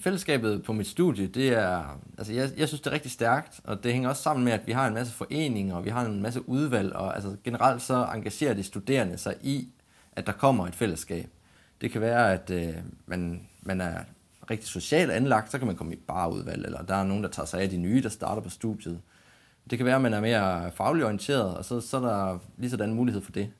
fællesskabet på mit studie, det er, altså jeg, jeg synes, det er rigtig stærkt, og det hænger også sammen med, at vi har en masse foreninger, og vi har en masse udvalg, og altså generelt så engagerer de studerende sig i, at der kommer et fællesskab. Det kan være, at øh, man, man er rigtig socialt anlagt, så kan man komme i barudvalg, eller der er nogen, der tager sig af de nye, der starter på studiet. Det kan være, at man er mere fagligt orienteret, og så, så er der lige sådan en mulighed for det.